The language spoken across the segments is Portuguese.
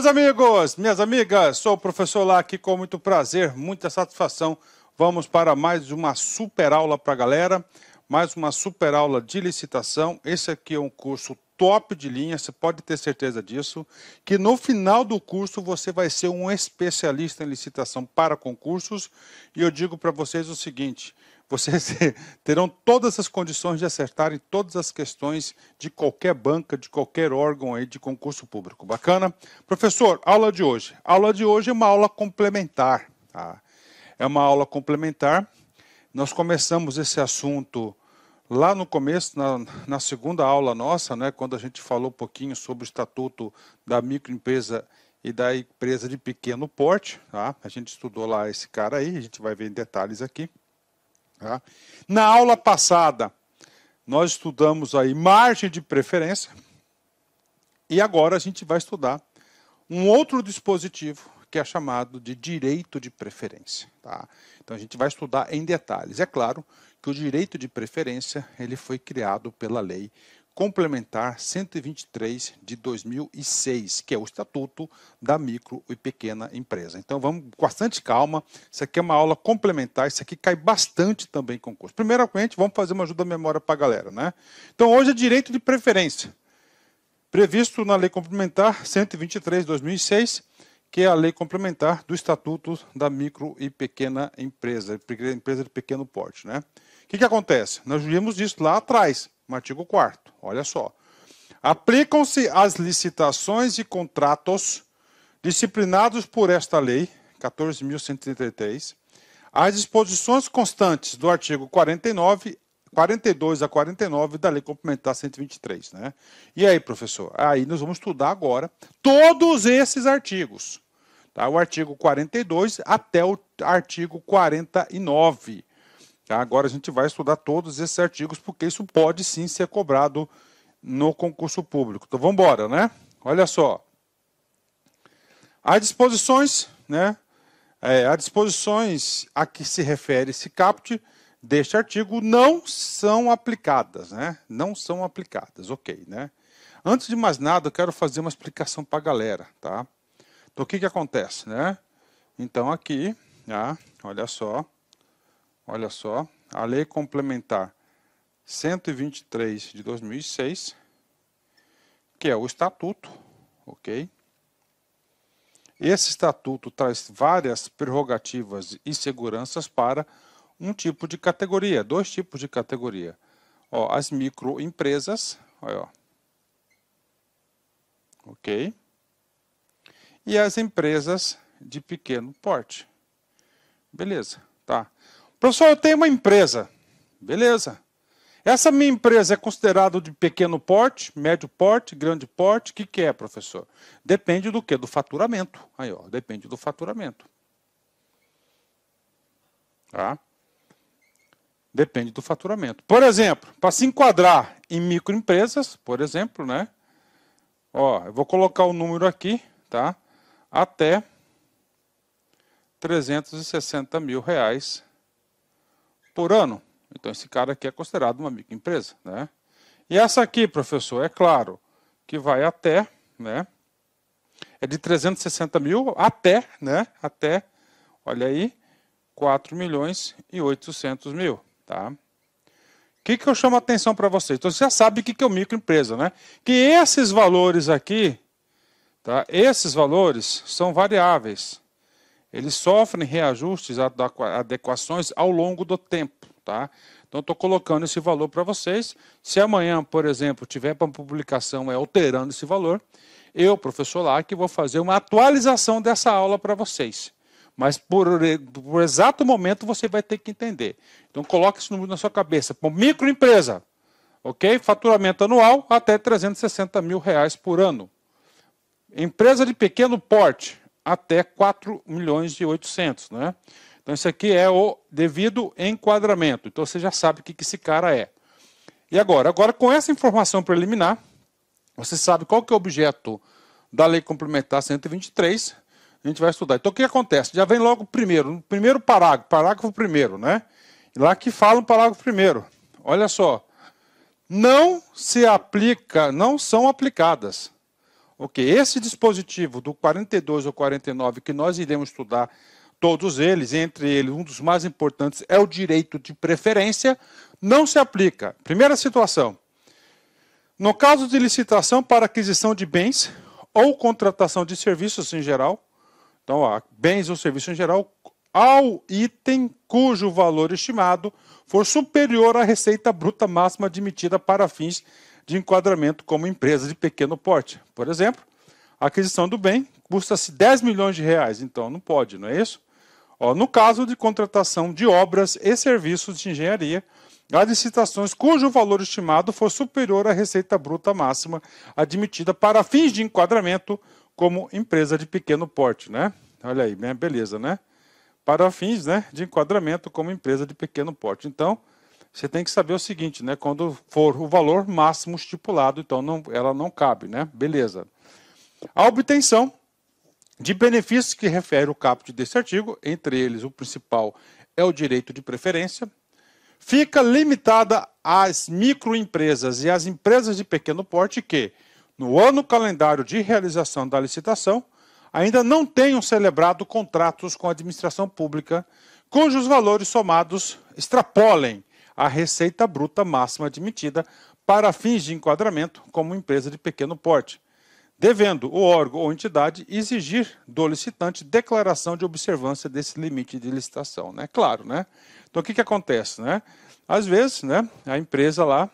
Meus amigos, minhas amigas, sou o professor Lá aqui com muito prazer, muita satisfação. Vamos para mais uma super aula para a galera, mais uma super aula de licitação. Esse aqui é um curso top de linha, você pode ter certeza disso, que no final do curso você vai ser um especialista em licitação para concursos. E eu digo para vocês o seguinte: vocês terão todas as condições de acertarem todas as questões de qualquer banca, de qualquer órgão aí de concurso público. Bacana? Professor, aula de hoje. Aula de hoje é uma aula complementar. Tá? É uma aula complementar. Nós começamos esse assunto lá no começo, na, na segunda aula nossa, né, quando a gente falou um pouquinho sobre o estatuto da microempresa e da empresa de pequeno porte. Tá? A gente estudou lá esse cara aí, a gente vai ver em detalhes aqui. Tá? Na aula passada, nós estudamos aí margem de preferência e agora a gente vai estudar um outro dispositivo que é chamado de direito de preferência. Tá? Então a gente vai estudar em detalhes. É claro que o direito de preferência ele foi criado pela lei complementar 123 de 2006, que é o Estatuto da Micro e Pequena Empresa. Então vamos com bastante calma, isso aqui é uma aula complementar, isso aqui cai bastante também o curso. Primeiramente, vamos fazer uma ajuda à memória para a galera, né? Então hoje é direito de preferência, previsto na Lei Complementar 123 de 2006, que é a lei complementar do Estatuto da Micro e Pequena Empresa, empresa de pequeno porte. Né? O que, que acontece? Nós vimos isso lá atrás no artigo 4 olha só. Aplicam-se as licitações e contratos disciplinados por esta lei, 14.133, as disposições constantes do artigo 49, 42 a 49 da Lei Complementar 123. Né? E aí, professor? Aí nós vamos estudar agora todos esses artigos. Tá? O artigo 42 até o artigo 49. Tá? Agora a gente vai estudar todos esses artigos, porque isso pode sim ser cobrado no concurso público. Então vamos embora, né? Olha só. Há disposições, né? É, há disposições a que se refere esse CAPT deste artigo não são aplicadas, né? Não são aplicadas, ok, né? Antes de mais nada, eu quero fazer uma explicação para a galera, tá? Então, o que, que acontece, né? Então, aqui, ah, olha só, olha só, a Lei Complementar 123 de 2006, que é o estatuto, ok? Esse estatuto traz várias prerrogativas e seguranças para um tipo de categoria, dois tipos de categoria. Ó, as microempresas, olha, ó, ok? E as empresas de pequeno porte. Beleza, tá? Professor, eu tenho uma empresa. Beleza. Essa minha empresa é considerada de pequeno porte, médio porte, grande porte? O que, que é, professor? Depende do que? Do faturamento. Aí, ó, depende do faturamento. Tá? Depende do faturamento. Por exemplo, para se enquadrar em microempresas, por exemplo, né? Ó, eu vou colocar o número aqui, tá? Até 360 mil reais por ano. Então, esse cara aqui é considerado uma microempresa. Né? E essa aqui, professor, é claro, que vai até, né? É de 360 mil até, né? Até, olha aí, 4 milhões e 800 mil, tá? O que, que eu chamo a atenção para vocês? Então, você já sabe o que, que é o microempresa, né? Que esses valores aqui, tá? Esses valores são variáveis eles sofrem reajustes, adequações ao longo do tempo, tá? Então, estou colocando esse valor para vocês. Se amanhã, por exemplo, tiver para publicação é alterando esse valor, eu, professor Lac, vou fazer uma atualização dessa aula para vocês. Mas por, por exato momento você vai ter que entender. Então, coloque esse número na sua cabeça. Por microempresa, ok? Faturamento anual até 360 mil reais por ano. Empresa de pequeno porte, até 4 milhões e 800, né? Então isso aqui é o devido enquadramento. Então você já sabe o que, que esse cara é. E agora, agora com essa informação preliminar, você sabe qual que é o objeto da Lei Complementar 123. A gente vai estudar. Então o que acontece? Já vem logo primeiro, no primeiro parágrafo, parágrafo primeiro, né? Lá que fala o parágrafo primeiro. Olha só. Não se aplica, não são aplicadas Ok, esse dispositivo do 42 ou 49 que nós iremos estudar, todos eles, entre eles um dos mais importantes é o direito de preferência, não se aplica. Primeira situação. No caso de licitação para aquisição de bens ou contratação de serviços em geral, então, ó, bens ou serviços em geral, ao item cujo valor estimado for superior à receita bruta máxima admitida para fins de enquadramento como empresa de pequeno porte. Por exemplo, a aquisição do bem custa-se 10 milhões de reais, então não pode, não é isso? Ó, no caso de contratação de obras e serviços de engenharia, há licitações cujo valor estimado for superior à receita bruta máxima admitida para fins de enquadramento como empresa de pequeno porte, né? Olha aí, né? beleza, né? Para fins né, de enquadramento como empresa de pequeno porte. Então, você tem que saber o seguinte, né? Quando for o valor máximo estipulado, então não, ela não cabe, né? Beleza. A obtenção de benefícios que refere o caput deste artigo, entre eles o principal é o direito de preferência, fica limitada às microempresas e às empresas de pequeno porte que, no ano calendário de realização da licitação, ainda não tenham celebrado contratos com a administração pública cujos valores somados extrapolem a receita bruta máxima admitida para fins de enquadramento como empresa de pequeno porte, devendo o órgão ou entidade exigir do licitante declaração de observância desse limite de licitação, né? Claro, né? Então o que, que acontece, né? Às vezes, né, a empresa lá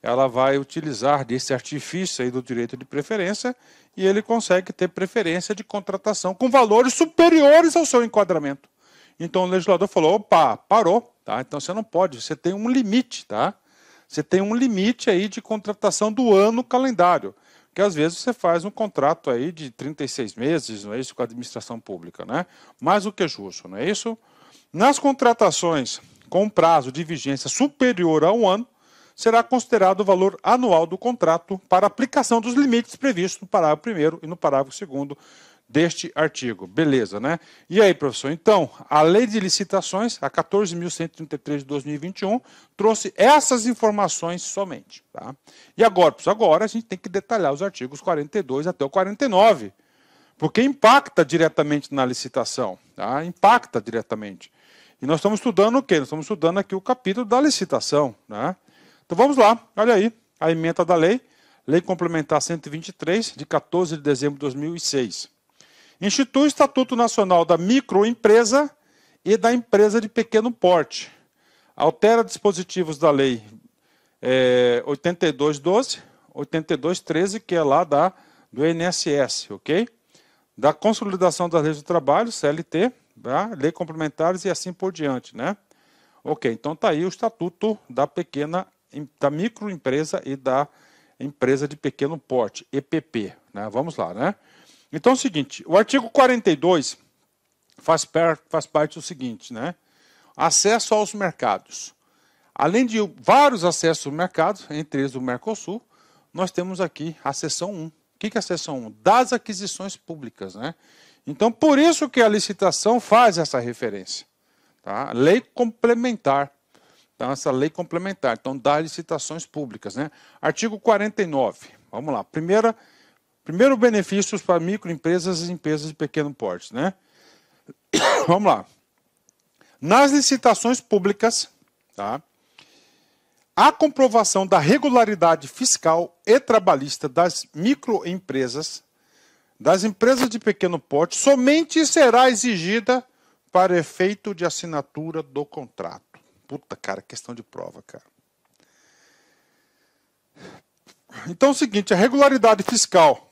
ela vai utilizar desse artifício aí do direito de preferência e ele consegue ter preferência de contratação com valores superiores ao seu enquadramento. Então o legislador falou: opa, parou. Tá? Então você não pode, você tem um limite, tá? Você tem um limite aí de contratação do ano calendário. Porque às vezes você faz um contrato aí de 36 meses, não é isso, com a administração pública, né? Mais do que justo, não é isso? Nas contratações com prazo de vigência superior a um ano, será considerado o valor anual do contrato para aplicação dos limites previstos no parágrafo 1 e no parágrafo 2 deste artigo. Beleza, né? E aí, professor, então, a lei de licitações, a 14.133 de 2021, trouxe essas informações somente. Tá? E agora, professor, agora a gente tem que detalhar os artigos 42 até o 49, porque impacta diretamente na licitação, tá? impacta diretamente. E nós estamos estudando o quê? Nós estamos estudando aqui o capítulo da licitação. Né? Então vamos lá, olha aí, a emenda da lei, Lei Complementar 123, de 14 de dezembro de 2006 institui o Estatuto Nacional da Microempresa e da Empresa de Pequeno Porte, altera dispositivos da Lei é, 8212, 8213, que é lá da, do INSS, ok? Da Consolidação das Leis do Trabalho, CLT, tá? Lei Complementares e assim por diante, né? Ok, então está aí o Estatuto da Pequena, da Microempresa e da Empresa de Pequeno Porte, EPP, né? Vamos lá, né? Então é o seguinte, o artigo 42 faz, per, faz parte do seguinte, né? Acesso aos mercados. Além de vários acessos aos mercados, entre eles o Mercosul, nós temos aqui a seção 1. O que é a seção 1? Das aquisições públicas. Né? Então, por isso que a licitação faz essa referência. Tá? Lei complementar. então Essa lei complementar. Então, das licitações públicas. Né? Artigo 49. Vamos lá. Primeira Primeiro, benefícios para microempresas e empresas de pequeno porte. Né? Vamos lá. Nas licitações públicas, tá? a comprovação da regularidade fiscal e trabalhista das microempresas, das empresas de pequeno porte, somente será exigida para efeito de assinatura do contrato. Puta, cara, questão de prova, cara. Então é o seguinte, a regularidade fiscal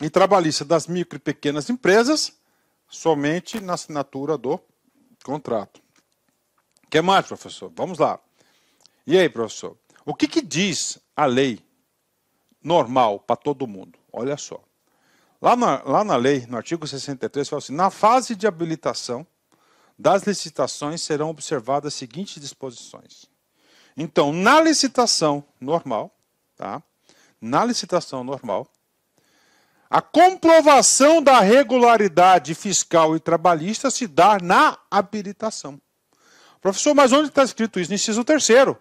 e trabalhista das micro e pequenas empresas somente na assinatura do contrato. O que mais, professor? Vamos lá. E aí, professor? O que, que diz a lei normal para todo mundo? Olha só. Lá na, lá na lei, no artigo 63, fala assim: na fase de habilitação das licitações serão observadas as seguintes disposições. Então, na licitação normal, tá? Na licitação normal, a comprovação da regularidade fiscal e trabalhista se dá na habilitação. Professor, mas onde está escrito isso? No inciso terceiro.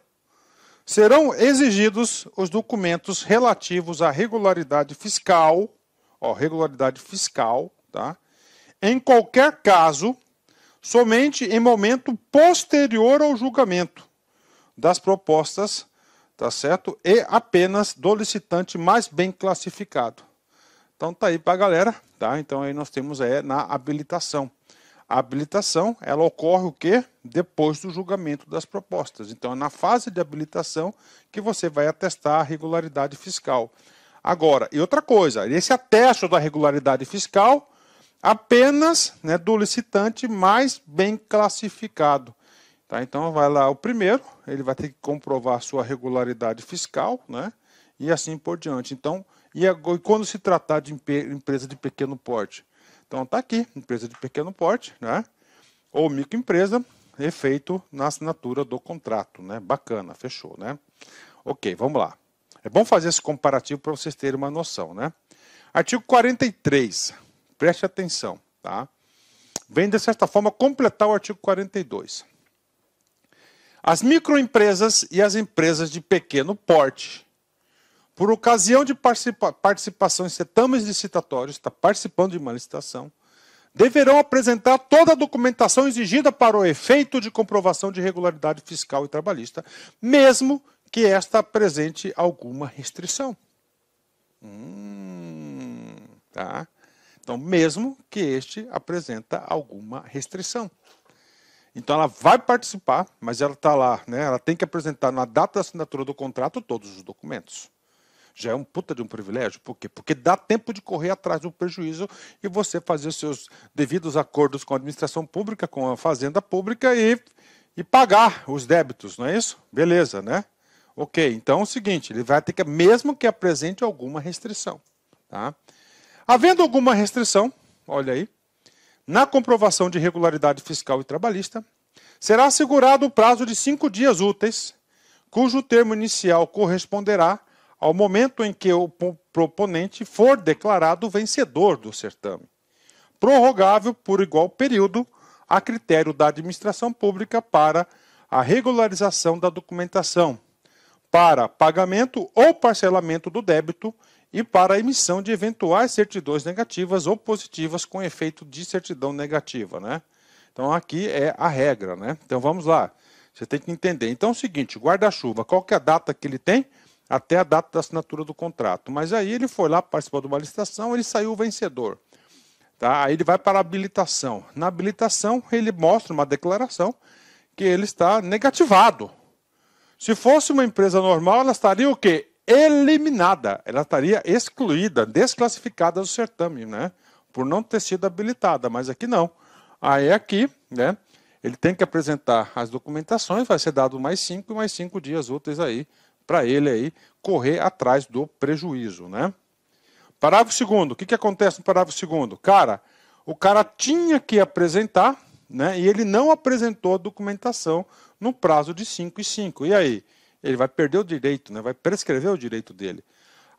serão exigidos os documentos relativos à regularidade fiscal, ó, regularidade fiscal, tá? Em qualquer caso, somente em momento posterior ao julgamento das propostas, tá certo? E apenas do licitante mais bem classificado. Então tá aí para a galera, tá? Então aí nós temos é na habilitação. A habilitação, ela ocorre o quê? Depois do julgamento das propostas. Então é na fase de habilitação que você vai atestar a regularidade fiscal. Agora, e outra coisa, esse atesto da regularidade fiscal apenas né, do licitante mais bem classificado. Tá, então vai lá o primeiro, ele vai ter que comprovar sua regularidade fiscal, né? E assim por diante. Então, e, quando se tratar de empresa de pequeno porte? Então está aqui, empresa de pequeno porte, né? Ou microempresa, efeito na assinatura do contrato, né? Bacana, fechou, né? Ok, vamos lá. É bom fazer esse comparativo para vocês terem uma noção, né? Artigo 43, preste atenção, tá? Vem de certa forma completar o artigo 42. As microempresas e as empresas de pequeno porte por ocasião de participa participação em certames licitatórios, está participando de uma licitação, deverão apresentar toda a documentação exigida para o efeito de comprovação de regularidade fiscal e trabalhista, mesmo que esta apresente alguma restrição. Hum, tá? Então, mesmo que este apresenta alguma restrição. Então ela vai participar, mas ela está lá, né? Ela tem que apresentar na data da assinatura do contrato todos os documentos já é um puta de um privilégio. Por quê? Porque dá tempo de correr atrás do prejuízo e você fazer seus devidos acordos com a administração pública, com a fazenda pública e, e pagar os débitos, não é isso? Beleza, né? Ok, então é o seguinte, ele vai ter que, mesmo que apresente alguma restrição. Tá? Havendo alguma restrição, olha aí, na comprovação de regularidade fiscal e trabalhista, será assegurado o prazo de cinco dias úteis, cujo termo inicial corresponderá ao momento em que o proponente for declarado vencedor do certame, prorrogável por igual período a critério da administração pública para a regularização da documentação, para pagamento ou parcelamento do débito e para a emissão de eventuais certidões negativas ou positivas com efeito de certidão negativa, né? Então aqui é a regra, né? Então vamos lá. Você tem que entender. Então é o seguinte, guarda-chuva, qual que é a data que ele tem? até a data da assinatura do contrato. Mas aí ele foi lá, participou de uma licitação, ele saiu vencedor. Tá? Aí ele vai para a habilitação. Na habilitação, ele mostra uma declaração que ele está negativado. Se fosse uma empresa normal, ela estaria o quê? Eliminada. Ela estaria excluída, desclassificada do certame, né? Por não ter sido habilitada, mas aqui não. Aí aqui, né? Ele tem que apresentar as documentações, vai ser dado mais cinco e mais cinco dias úteis aí para ele aí correr atrás do prejuízo, né? Parágrafo segundo, o que, que acontece no parágrafo segundo? Cara, o cara tinha que apresentar, né? E ele não apresentou a documentação no prazo de 5 e 5. E aí? Ele vai perder o direito, né? vai prescrever o direito dele.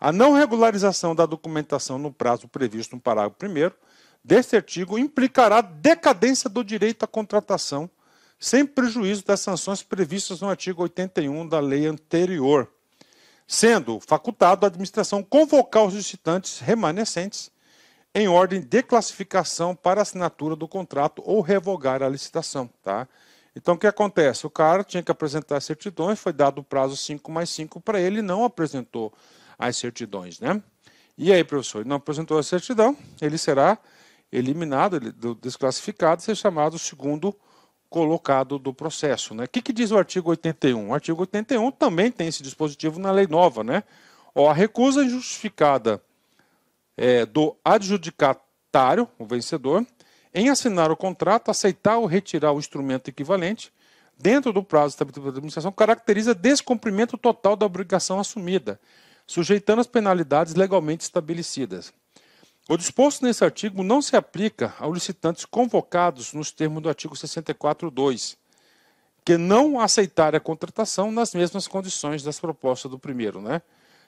A não regularização da documentação no prazo previsto no parágrafo primeiro deste artigo implicará decadência do direito à contratação sem prejuízo das sanções previstas no artigo 81 da lei anterior, sendo facultado à administração convocar os licitantes remanescentes em ordem de classificação para assinatura do contrato ou revogar a licitação, tá? Então, o que acontece? O cara tinha que apresentar as certidões, foi dado o prazo 5 mais 5 para ele, não apresentou as certidões, né? E aí, professor, ele não apresentou a certidão, ele será eliminado, desclassificado, ser chamado segundo colocado do processo. Né? O que, que, diz o artigo 81? O artigo 81 também tem esse dispositivo na lei nova. Né? Ó, a recusa injustificada é, do adjudicatário, o vencedor, em assinar o contrato, aceitar ou retirar o instrumento equivalente, dentro do prazo estabelecido pela administração, caracteriza descumprimento total da obrigação assumida, sujeitando as penalidades legalmente estabelecidas. O disposto nesse artigo não se aplica aos licitantes convocados nos termos do artigo 64.2, que não aceitarem a contratação nas mesmas condições das propostas do primeiro, né?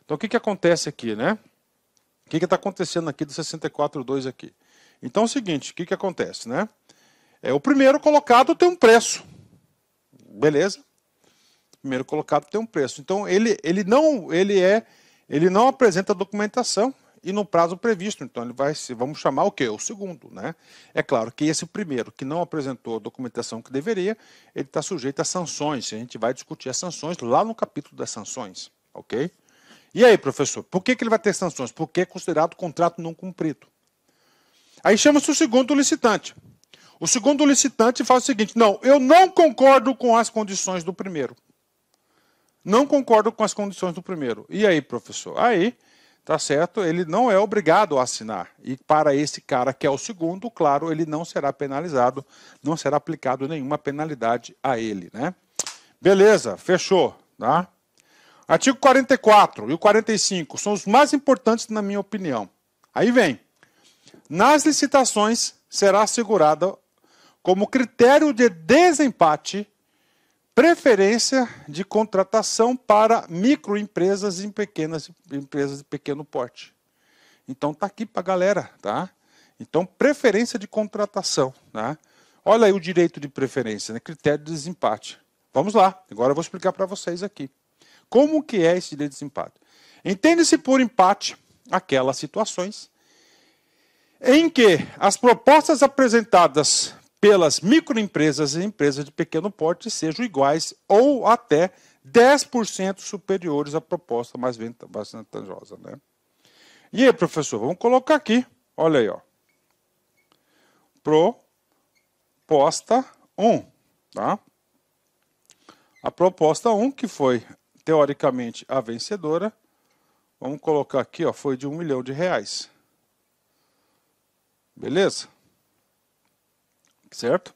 Então, o que, que acontece aqui, né? O que está acontecendo aqui do 64.2 aqui? Então, é o seguinte, o que, que acontece, né? É, o primeiro colocado tem um preço, beleza? O primeiro colocado tem um preço. Então, ele, ele, não, ele, é, ele não apresenta documentação, e no prazo previsto. Então, ele vai se, vamos chamar o quê? O segundo, né? É claro que esse primeiro, que não apresentou a documentação que deveria, ele está sujeito a sanções. A gente vai discutir as sanções lá no capítulo das sanções, ok? E aí, professor, por que, que ele vai ter sanções? Porque é considerado contrato não cumprido. Aí chama-se o segundo licitante. O segundo licitante faz o seguinte: não, eu não concordo com as condições do primeiro. Não concordo com as condições do primeiro. E aí, professor? Aí tá certo? Ele não é obrigado a assinar. E para esse cara que é o segundo, claro, ele não será penalizado, não será aplicado nenhuma penalidade a ele, né? Beleza, fechou, tá? Artigo 44 e o 45 são os mais importantes na minha opinião. Aí vem. Nas licitações será assegurada como critério de desempate preferência de contratação para microempresas e pequenas empresas de pequeno porte. Então tá aqui para a galera, tá? Então preferência de contratação, né? Olha aí o direito de preferência, né? critério de desempate. Vamos lá. Agora eu vou explicar para vocês aqui como que é esse direito de desempate. Entende-se por empate aquelas situações em que as propostas apresentadas pelas microempresas e empresas de pequeno porte sejam iguais ou até 10% superiores à proposta mais vantajosa. Né? E aí, professor, vamos colocar aqui. Olha aí, ó. Proposta 1. Tá? A proposta 1, que foi teoricamente a vencedora, vamos colocar aqui, ó, foi de um milhão de reais. Beleza? certo?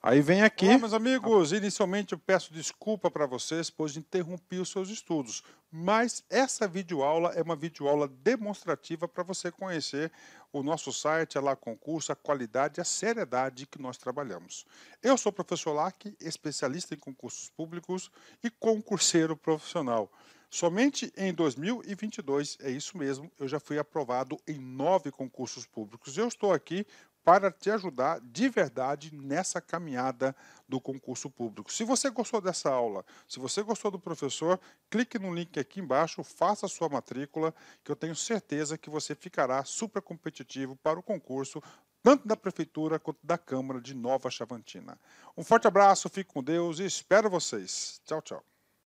Aí vem aqui. Olá, meus amigos, inicialmente eu peço desculpa para vocês, por interromper os seus estudos, mas essa videoaula é uma videoaula demonstrativa para você conhecer o nosso site, a é lá concurso, a qualidade e a seriedade que nós trabalhamos. Eu sou o professor Lac, especialista em concursos públicos e concurseiro profissional. Somente em 2022, é isso mesmo, eu já fui aprovado em nove concursos públicos. Eu estou aqui para te ajudar de verdade nessa caminhada do concurso público. Se você gostou dessa aula, se você gostou do professor, clique no link aqui embaixo, faça a sua matrícula, que eu tenho certeza que você ficará super competitivo para o concurso, tanto da Prefeitura quanto da Câmara de Nova Chavantina. Um forte abraço, fique com Deus e espero vocês. Tchau, tchau.